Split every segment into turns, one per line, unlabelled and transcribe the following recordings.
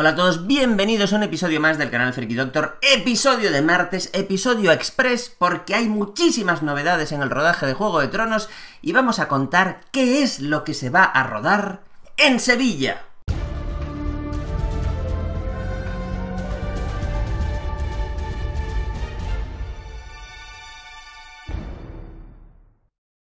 Hola a todos, bienvenidos a un episodio más del canal Freaky Doctor, episodio de martes, episodio express, porque hay muchísimas novedades en el rodaje de Juego de Tronos y vamos a contar qué es lo que se va a rodar en Sevilla.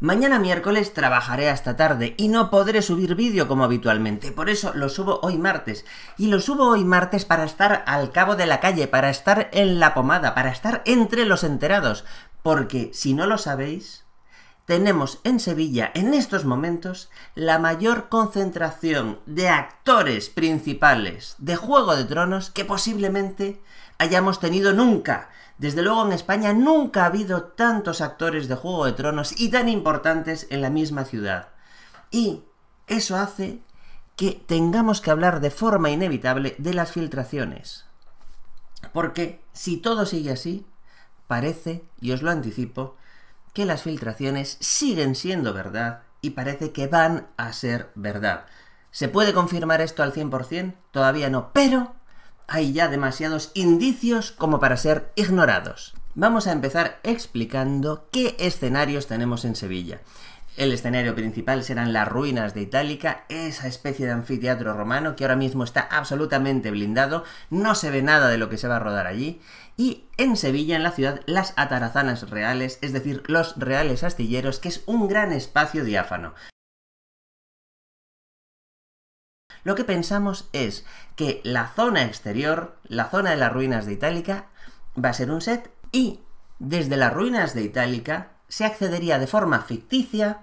Mañana miércoles trabajaré hasta tarde y no podré subir vídeo como habitualmente, por eso lo subo hoy martes. Y lo subo hoy martes para estar al cabo de la calle, para estar en la pomada, para estar entre los enterados. Porque, si no lo sabéis, tenemos en Sevilla en estos momentos la mayor concentración de actores principales de Juego de Tronos que posiblemente hayamos tenido nunca. Desde luego en España nunca ha habido tantos actores de Juego de Tronos y tan importantes en la misma ciudad. Y eso hace que tengamos que hablar de forma inevitable de las filtraciones. Porque si todo sigue así, parece, y os lo anticipo, que las filtraciones siguen siendo verdad y parece que van a ser verdad. ¿Se puede confirmar esto al 100%? Todavía no, pero hay ya demasiados indicios como para ser ignorados. Vamos a empezar explicando qué escenarios tenemos en Sevilla. El escenario principal serán las ruinas de Itálica, esa especie de anfiteatro romano que ahora mismo está absolutamente blindado, no se ve nada de lo que se va a rodar allí. Y en Sevilla, en la ciudad, las atarazanas reales, es decir, los reales astilleros, que es un gran espacio diáfano lo que pensamos es que la zona exterior, la zona de las ruinas de Itálica, va a ser un set y desde las ruinas de Itálica se accedería de forma ficticia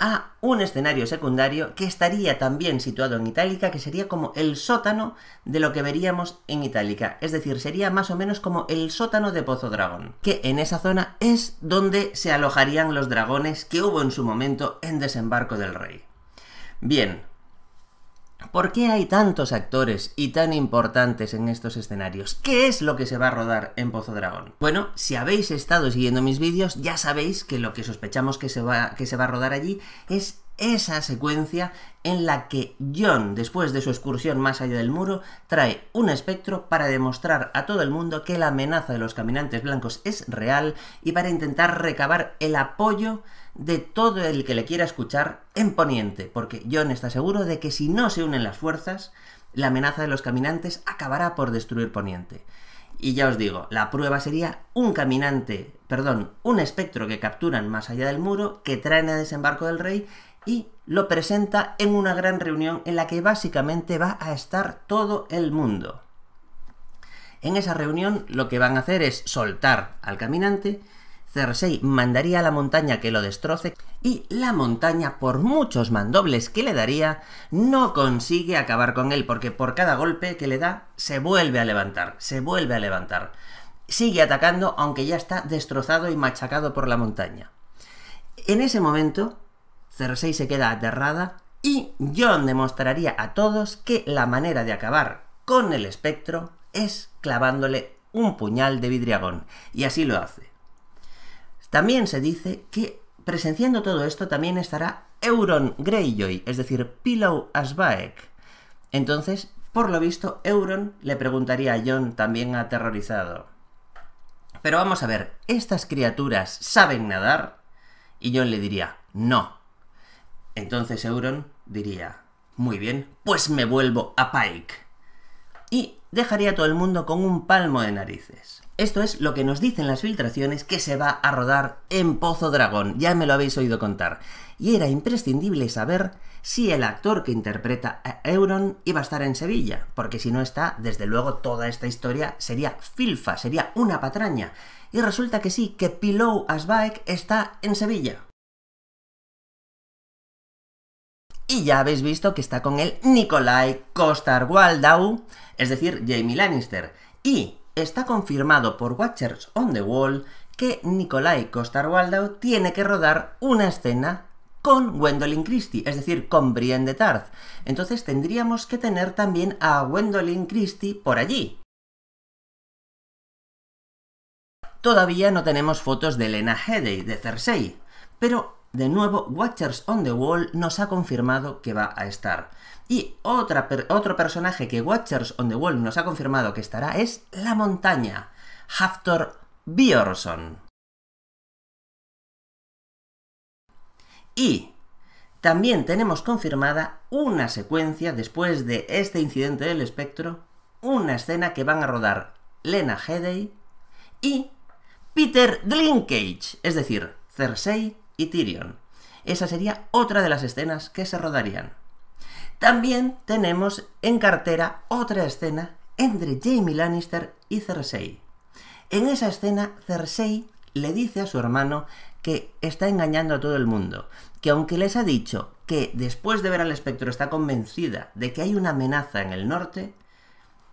a un escenario secundario que estaría también situado en Itálica, que sería como el sótano de lo que veríamos en Itálica, es decir, sería más o menos como el sótano de Pozo Dragón, que en esa zona es donde se alojarían los dragones que hubo en su momento en Desembarco del Rey. Bien, ¿Por qué hay tantos actores y tan importantes en estos escenarios? ¿Qué es lo que se va a rodar en Pozo Dragón? Bueno, si habéis estado siguiendo mis vídeos, ya sabéis que lo que sospechamos que se va, que se va a rodar allí es esa secuencia en la que John, después de su excursión más allá del muro, trae un espectro para demostrar a todo el mundo que la amenaza de los caminantes blancos es real y para intentar recabar el apoyo de todo el que le quiera escuchar en Poniente, porque John está seguro de que si no se unen las fuerzas, la amenaza de los caminantes acabará por destruir Poniente. Y ya os digo, la prueba sería un caminante, perdón, un espectro que capturan más allá del muro, que traen a desembarco del rey y lo presenta en una gran reunión en la que básicamente va a estar todo el mundo. En esa reunión lo que van a hacer es soltar al caminante Cersei mandaría a la montaña que lo destroce y la montaña, por muchos mandobles que le daría, no consigue acabar con él porque por cada golpe que le da se vuelve a levantar, se vuelve a levantar. Sigue atacando aunque ya está destrozado y machacado por la montaña. En ese momento, Cersei se queda aterrada y John demostraría a todos que la manera de acabar con el espectro es clavándole un puñal de vidriagón. Y así lo hace. También se dice que presenciando todo esto también estará Euron Greyjoy, es decir, Pillow Asbaek. Entonces, por lo visto, Euron le preguntaría a John también aterrorizado. Pero vamos a ver, ¿estas criaturas saben nadar? Y John le diría, no. Entonces Euron diría, muy bien, pues me vuelvo a Pike y dejaría a todo el mundo con un palmo de narices. Esto es lo que nos dicen las filtraciones que se va a rodar en Pozo Dragón, ya me lo habéis oído contar. Y era imprescindible saber si el actor que interpreta a Euron iba a estar en Sevilla, porque si no está, desde luego toda esta historia sería filfa, sería una patraña. Y resulta que sí, que Pilou Asbaek está en Sevilla. Y ya habéis visto que está con el Nikolai costar waldau es decir, Jamie Lannister. Y está confirmado por Watchers on the Wall que Nikolai costar tiene que rodar una escena con Gwendolyn Christie, es decir, con Brienne de Tarth. Entonces tendríamos que tener también a Gwendolyn Christie por allí. Todavía no tenemos fotos de Elena Headey, de Cersei, pero de nuevo, Watchers on the Wall nos ha confirmado que va a estar. Y otro personaje que Watchers on the Wall nos ha confirmado que estará es La Montaña, Haftor Bjornsson. Y también tenemos confirmada una secuencia después de este incidente del espectro, una escena que van a rodar Lena Headey y Peter Dlinkage, es decir, Cersei y Tyrion. Esa sería otra de las escenas que se rodarían. También tenemos en cartera otra escena entre Jamie Lannister y Cersei. En esa escena, Cersei le dice a su hermano que está engañando a todo el mundo, que aunque les ha dicho que después de ver al espectro está convencida de que hay una amenaza en el norte,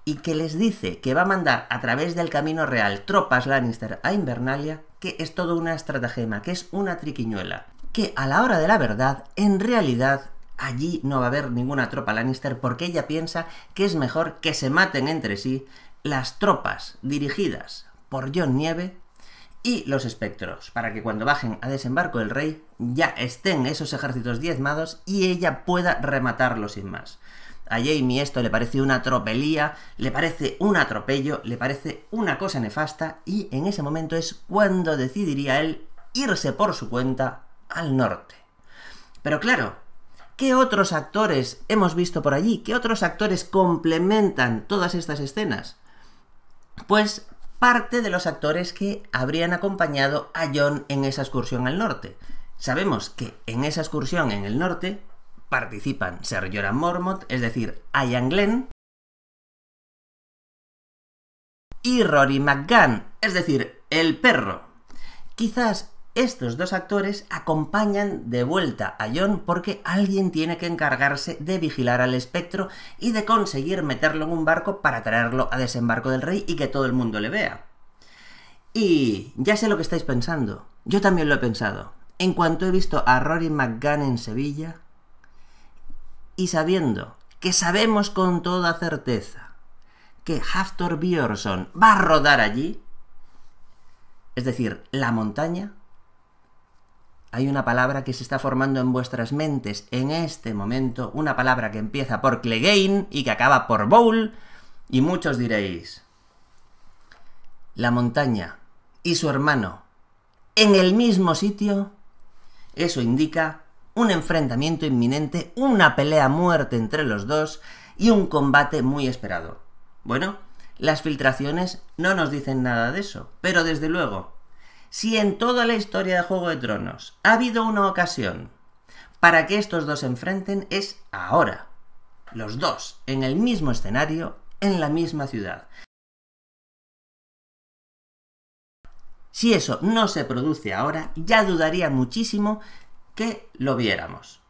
y que les dice que va a mandar a través del camino real tropas Lannister a Invernalia, que es todo una estratagema, que es una triquiñuela. Que a la hora de la verdad, en realidad, allí no va a haber ninguna tropa Lannister porque ella piensa que es mejor que se maten entre sí las tropas dirigidas por John Nieve y los espectros, para que cuando bajen a desembarco el rey ya estén esos ejércitos diezmados y ella pueda rematarlos sin más. A Jamie esto le parece una tropelía, le parece un atropello, le parece una cosa nefasta y en ese momento es cuando decidiría él irse por su cuenta al norte. Pero claro, ¿qué otros actores hemos visto por allí? ¿Qué otros actores complementan todas estas escenas? Pues parte de los actores que habrían acompañado a John en esa excursión al norte. Sabemos que en esa excursión en el norte participan Ser Jorah Mormont, es decir, Ian Glenn, y Rory McGann, es decir, el perro. Quizás estos dos actores acompañan de vuelta a John porque alguien tiene que encargarse de vigilar al espectro y de conseguir meterlo en un barco para traerlo a desembarco del rey y que todo el mundo le vea. Y ya sé lo que estáis pensando, yo también lo he pensado. En cuanto he visto a Rory McGann en Sevilla, y sabiendo que sabemos con toda certeza que Haftor Björnsson va a rodar allí, es decir, la montaña, hay una palabra que se está formando en vuestras mentes en este momento, una palabra que empieza por Clegain y que acaba por Bowl, y muchos diréis, la montaña y su hermano en el mismo sitio, eso indica un enfrentamiento inminente, una pelea a muerte entre los dos y un combate muy esperado. Bueno, las filtraciones no nos dicen nada de eso, pero desde luego, si en toda la historia de Juego de Tronos ha habido una ocasión para que estos dos se enfrenten es ahora. Los dos, en el mismo escenario, en la misma ciudad. Si eso no se produce ahora, ya dudaría muchísimo que lo viéramos.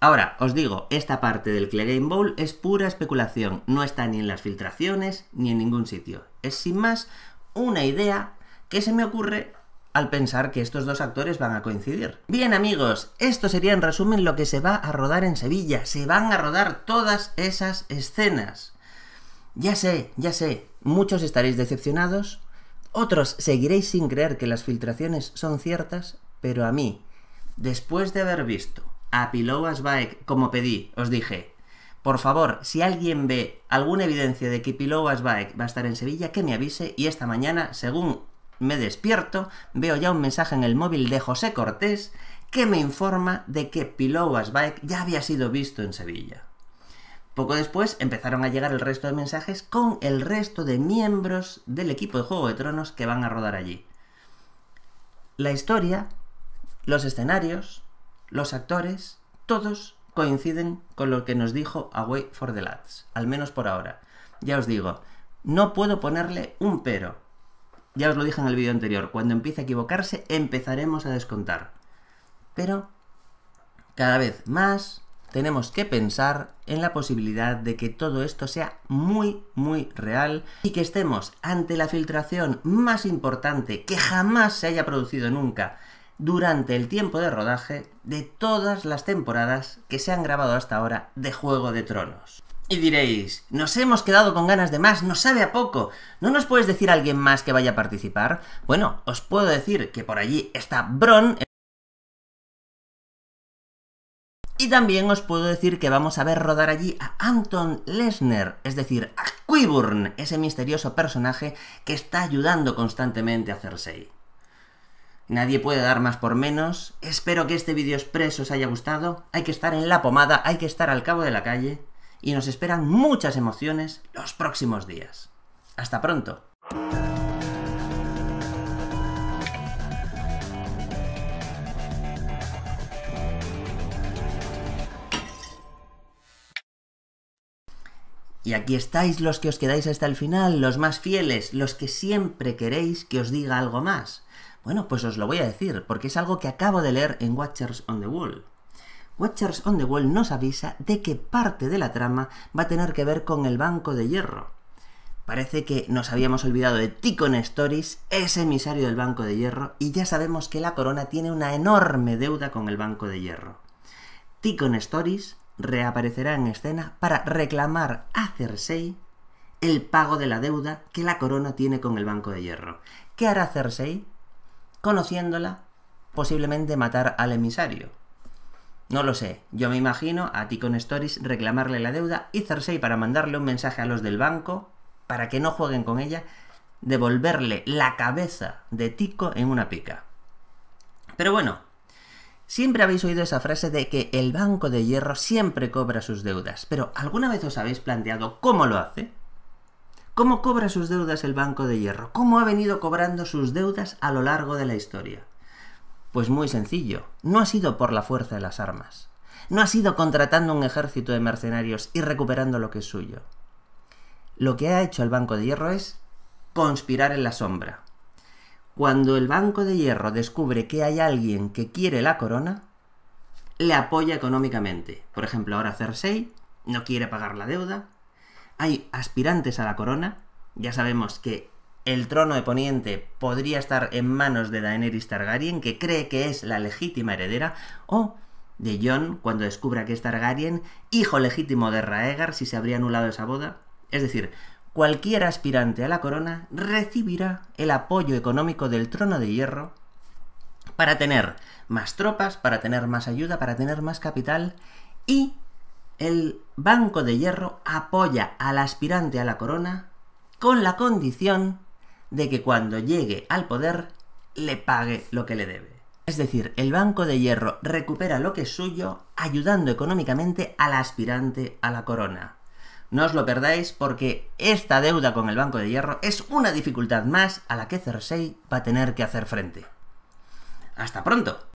Ahora, os digo, esta parte del Clegane Bowl es pura especulación, no está ni en las filtraciones ni en ningún sitio. Es sin más una idea que se me ocurre al pensar que estos dos actores van a coincidir. Bien amigos, esto sería en resumen lo que se va a rodar en Sevilla. Se van a rodar todas esas escenas. Ya sé, ya sé, muchos estaréis decepcionados, otros seguiréis sin creer que las filtraciones son ciertas, pero a mí, Después de haber visto a Pilowas Bike, como pedí, os dije, por favor, si alguien ve alguna evidencia de que Pilowas Bike va a estar en Sevilla, que me avise y esta mañana, según me despierto, veo ya un mensaje en el móvil de José Cortés que me informa de que Pilowas Bike ya había sido visto en Sevilla. Poco después empezaron a llegar el resto de mensajes con el resto de miembros del equipo de Juego de Tronos que van a rodar allí. La historia los escenarios, los actores, todos coinciden con lo que nos dijo Away for the Lads, al menos por ahora. Ya os digo, no puedo ponerle un pero. Ya os lo dije en el vídeo anterior, cuando empiece a equivocarse empezaremos a descontar. Pero cada vez más tenemos que pensar en la posibilidad de que todo esto sea muy, muy real y que estemos ante la filtración más importante que jamás se haya producido nunca durante el tiempo de rodaje de todas las temporadas que se han grabado hasta ahora de Juego de Tronos. Y diréis, nos hemos quedado con ganas de más, nos sabe a poco. ¿No nos puedes decir a alguien más que vaya a participar? Bueno, os puedo decir que por allí está Bron. Y también os puedo decir que vamos a ver rodar allí a Anton Lesner, es decir, a Quiburn, ese misterioso personaje que está ayudando constantemente a Cersei. Nadie puede dar más por menos. Espero que este vídeo expreso os haya gustado. Hay que estar en la pomada, hay que estar al cabo de la calle. Y nos esperan muchas emociones los próximos días. Hasta pronto. Y aquí estáis los que os quedáis hasta el final, los más fieles, los que siempre queréis que os diga algo más. Bueno, pues os lo voy a decir, porque es algo que acabo de leer en Watchers on the Wall. Watchers on the Wall nos avisa de que parte de la trama va a tener que ver con el Banco de Hierro. Parece que nos habíamos olvidado de Ticon Stories, ese emisario del Banco de Hierro, y ya sabemos que la corona tiene una enorme deuda con el Banco de Hierro. Ticon Stories reaparecerá en escena para reclamar a Cersei el pago de la deuda que la corona tiene con el Banco de Hierro. ¿Qué hará Cersei? conociéndola, posiblemente matar al emisario. No lo sé, yo me imagino a con Stories reclamarle la deuda y Cersei para mandarle un mensaje a los del banco para que no jueguen con ella, devolverle la cabeza de Tico en una pica. Pero bueno, siempre habéis oído esa frase de que el banco de hierro siempre cobra sus deudas, pero ¿alguna vez os habéis planteado cómo lo hace? ¿Cómo cobra sus deudas el Banco de Hierro? ¿Cómo ha venido cobrando sus deudas a lo largo de la historia? Pues muy sencillo, no ha sido por la fuerza de las armas, no ha sido contratando un ejército de mercenarios y recuperando lo que es suyo. Lo que ha hecho el Banco de Hierro es conspirar en la sombra. Cuando el Banco de Hierro descubre que hay alguien que quiere la corona, le apoya económicamente. Por ejemplo, ahora Cersei no quiere pagar la deuda, hay aspirantes a la corona. Ya sabemos que el trono de Poniente podría estar en manos de Daenerys Targaryen, que cree que es la legítima heredera, o de Jon cuando descubra que es Targaryen, hijo legítimo de Raegar si se habría anulado esa boda. Es decir, cualquier aspirante a la corona recibirá el apoyo económico del trono de hierro para tener más tropas, para tener más ayuda, para tener más capital y el Banco de Hierro apoya al aspirante a la corona con la condición de que cuando llegue al poder le pague lo que le debe. Es decir, el Banco de Hierro recupera lo que es suyo ayudando económicamente al aspirante a la corona. No os lo perdáis porque esta deuda con el Banco de Hierro es una dificultad más a la que Cersei va a tener que hacer frente. ¡Hasta pronto!